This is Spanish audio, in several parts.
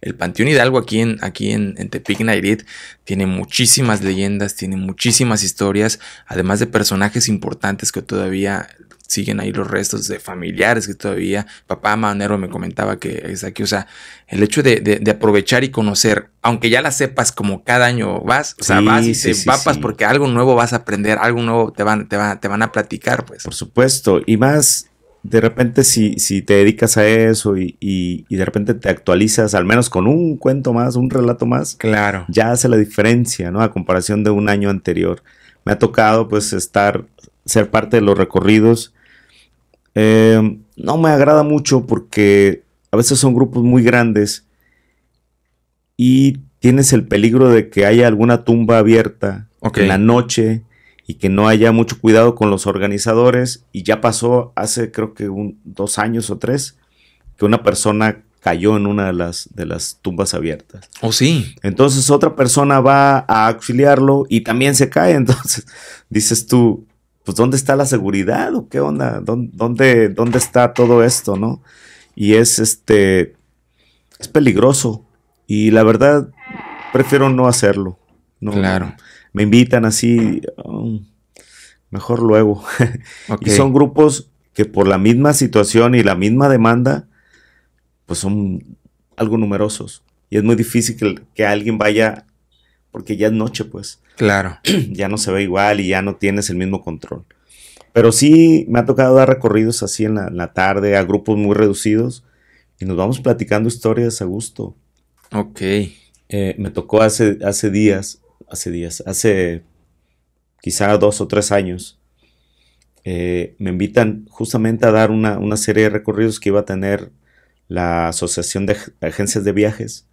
El Panteón Hidalgo aquí en, aquí en, Tepic tiene muchísimas leyendas, tiene muchísimas historias, además de personajes importantes que todavía siguen ahí los restos de familiares que todavía papá Manero me comentaba que es aquí, o sea, el hecho de, aprovechar y conocer, aunque ya la sepas como cada año vas, o sea, vas y se te papas porque algo nuevo vas a aprender, algo nuevo te van, te van, te van a platicar, pues. Por supuesto, y más de repente si, si te dedicas a eso y, de repente te actualizas al menos con un cuento más, un relato más, claro. ya hace la diferencia, ¿no? A comparación de un año anterior. Me ha tocado pues estar, ser parte de los recorridos. Em, no me agrada mucho porque a veces son grupos muy grandes y tienes el peligro de que haya alguna tumba abierta en la noche y que no haya mucho cuidado con los organizadores. Y ya pasó hace creo que dos años o tres que una persona cayó en una de las, de las tumbas abiertas. Oh, sí. Entonces otra persona va a auxiliarlo y también se cae. Entonces dices tú, pues ¿dónde está la seguridad o qué onda? ¿Dónde, dónde, está todo esto, no? Y es este, es peligroso. Y la verdad, prefiero no hacerlo. No, claro me invitan así, um, mejor luego. y son grupos que por la misma situación y la misma demanda, pues son algo numerosos. Y es muy difícil que, alguien vaya, porque ya es noche, pues. Claro. ya no se ve igual y ya no tienes el mismo control. Pero sí me ha tocado dar recorridos así en la, tarde a grupos muy reducidos y nos vamos platicando historias a gusto. Ok. Eh, me tocó hace, hace días hace días, hace quizá dos o tres años, eh, me invitan justamente a dar una, serie de recorridos que iba a tener la Asociación de Agencias de Viajes.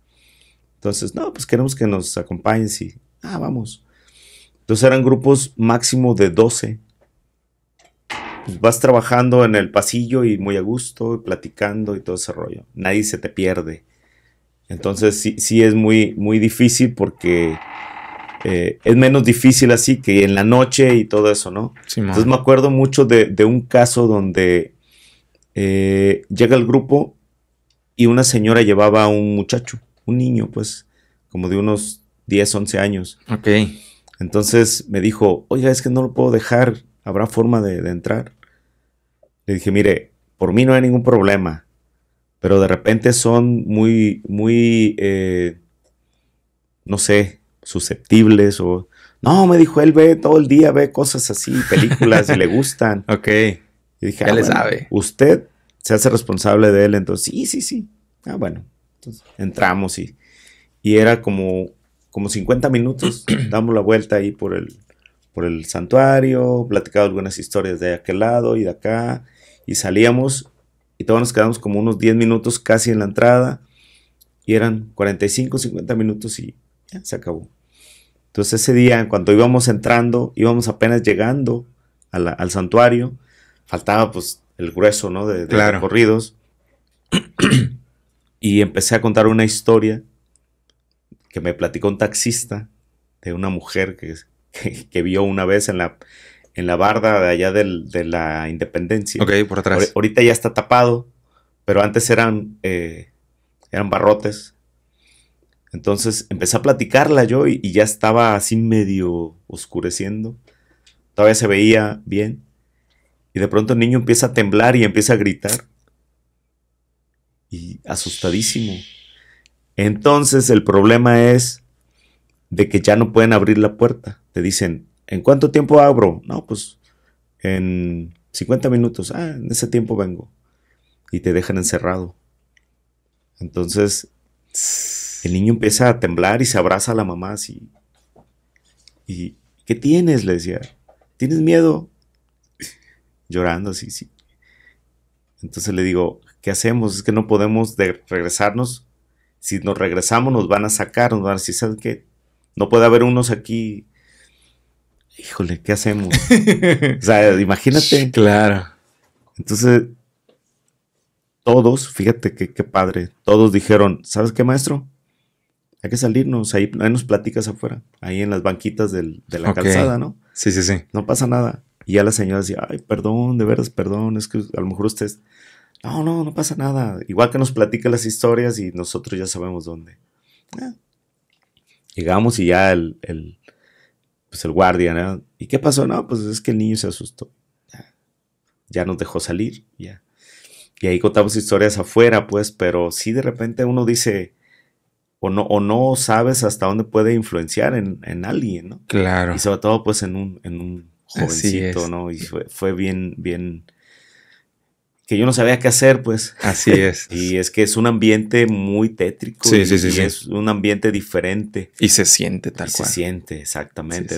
Entonces, no, pues queremos que nos acompañen, sí. Ah, vamos. Entonces eran grupos máximo de 12. Pues vas trabajando en el pasillo y muy a gusto, platicando y todo ese rollo. Nadie se te pierde. Entonces sí, sí es muy, muy difícil porque eh, es menos difícil así que en la noche y todo eso, ¿no? Entonces me acuerdo mucho de, un caso donde eh, llega el grupo y una señora llevaba a un muchacho, un niño, pues, como de unos 10, 11 años. Ok. Entonces me dijo, oiga, es que no lo puedo dejar, ¿habrá forma de, entrar? Le dije, mire, por mí no hay ningún problema, pero de repente son muy, muy, eh, no sé, susceptibles o... No, me dijo, él ve todo el día, ve cosas así, películas y le gustan. Ok. Y dije, ah, sabe. Usted se hace responsable de él, entonces, sí, sí, sí. Ah, bueno. Entonces, entramos y, y era como, como 50 minutos, damos la vuelta ahí por el, por el santuario, platicamos algunas historias de aquel lado y de acá, y salíamos y todos nos quedamos como unos 10 minutos casi en la entrada, y eran 45, 50 minutos y ya se acabó. Entonces ese día, cuando íbamos entrando, íbamos apenas llegando al santuario, faltaba pues el grueso, ¿no? De, de corridos. recorridos. y empecé a contar una historia que me platicó un taxista de una mujer que, que, vio una vez en la, en la barda de allá de la Independencia. Ok, por atrás. Ahorita ya está tapado, pero antes eran, eh, eran barrotes entonces empecé a platicarla yo y, ya estaba así medio oscureciendo. Todavía se veía bien. Y de pronto el niño empieza a temblar y empieza a gritar. Y asustadísimo. Entonces el problema es de que ya no pueden abrir la puerta. Te dicen, ¿en cuánto tiempo abro? No, pues en 50 minutos. Ah, en ese tiempo vengo. Y te dejan encerrado. Entonces, el niño empieza a temblar y se abraza a la mamá así. ¿Y qué tienes? Le decía. ¿Tienes miedo? Llorando así, sí. Entonces le digo, ¿qué hacemos? Es que no podemos regresarnos. Si nos regresamos nos van a sacar, nos van a decir, ¿sabes qué? No puede haber unos aquí. Híjole, ¿qué hacemos? o sea, imagínate. Claro. Entonces, todos, fíjate qué padre, todos dijeron, ¿sabes qué, maestro? hay que salirnos, ahí, nos platicas afuera, ahí en las banquitas de la calzada, ¿no? Sí, sí, sí. No pasa nada. Y ya la señora decía, ay, perdón, de veras, perdón, es que a lo mejor usted... no, no, no pasa nada. Igual que nos platica las historias y nosotros ya sabemos dónde. Ah. Llegamos y ya el, pues el guardia, ¿no? ¿Y qué pasó? No, pues es que el niño se asustó. Ya, nos dejó salir, ya. Y ahí contamos historias afuera, pues, pero sí de repente uno dice, o no, o no sabes hasta dónde puede influenciar en, alguien, ¿no? Claro. Y sobre todo, pues, en un, en un jovencito, ¿no? Y fue, fue, bien, bien. que yo no sabía qué hacer, pues. Así es. y es que es un ambiente muy tétrico. Sí, sí, sí, es un ambiente diferente. Y se siente tal y Se siente, exactamente.